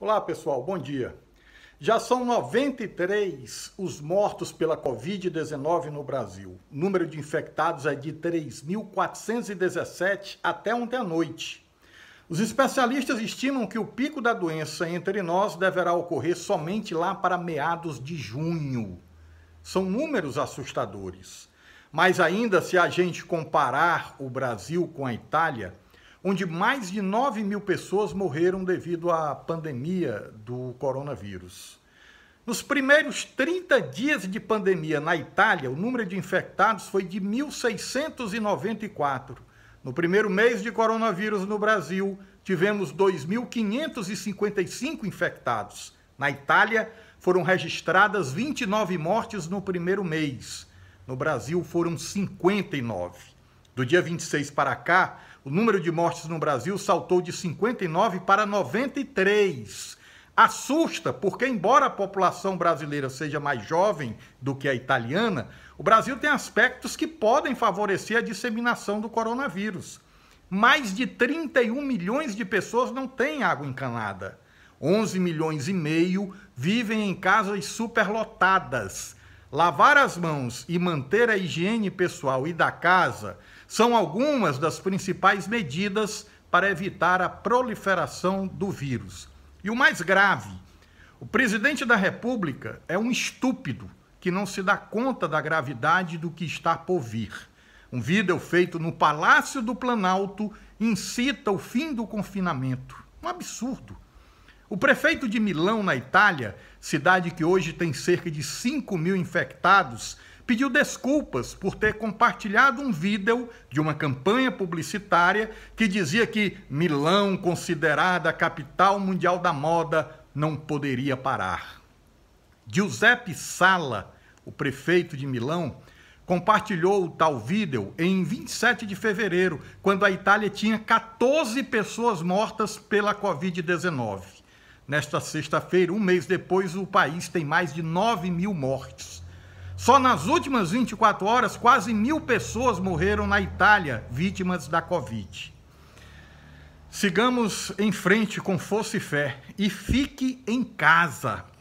Olá, pessoal, bom dia. Já são 93 os mortos pela Covid-19 no Brasil. O número de infectados é de 3.417 até ontem à noite. Os especialistas estimam que o pico da doença entre nós deverá ocorrer somente lá para meados de junho. São números assustadores. Mas ainda, se a gente comparar o Brasil com a Itália, onde mais de 9 mil pessoas morreram devido à pandemia do coronavírus. Nos primeiros 30 dias de pandemia na Itália, o número de infectados foi de 1.694. No primeiro mês de coronavírus no Brasil, tivemos 2.555 infectados. Na Itália, foram registradas 29 mortes no primeiro mês. No Brasil, foram 59. Do dia 26 para cá, o número de mortes no Brasil saltou de 59 para 93. Assusta, porque, embora a população brasileira seja mais jovem do que a italiana, o Brasil tem aspectos que podem favorecer a disseminação do coronavírus. Mais de 31 milhões de pessoas não têm água encanada. 11 milhões e meio vivem em casas superlotadas Lavar as mãos e manter a higiene pessoal e da casa são algumas das principais medidas para evitar a proliferação do vírus. E o mais grave, o presidente da República é um estúpido que não se dá conta da gravidade do que está por vir. Um vídeo feito no Palácio do Planalto incita o fim do confinamento. Um absurdo. O prefeito de Milão, na Itália, cidade que hoje tem cerca de 5 mil infectados, pediu desculpas por ter compartilhado um vídeo de uma campanha publicitária que dizia que Milão, considerada a capital mundial da moda, não poderia parar. Giuseppe Sala, o prefeito de Milão, compartilhou o tal vídeo em 27 de fevereiro, quando a Itália tinha 14 pessoas mortas pela Covid-19. Nesta sexta-feira, um mês depois, o país tem mais de 9 mil mortes. Só nas últimas 24 horas, quase mil pessoas morreram na Itália, vítimas da Covid. Sigamos em frente com força e fé e fique em casa.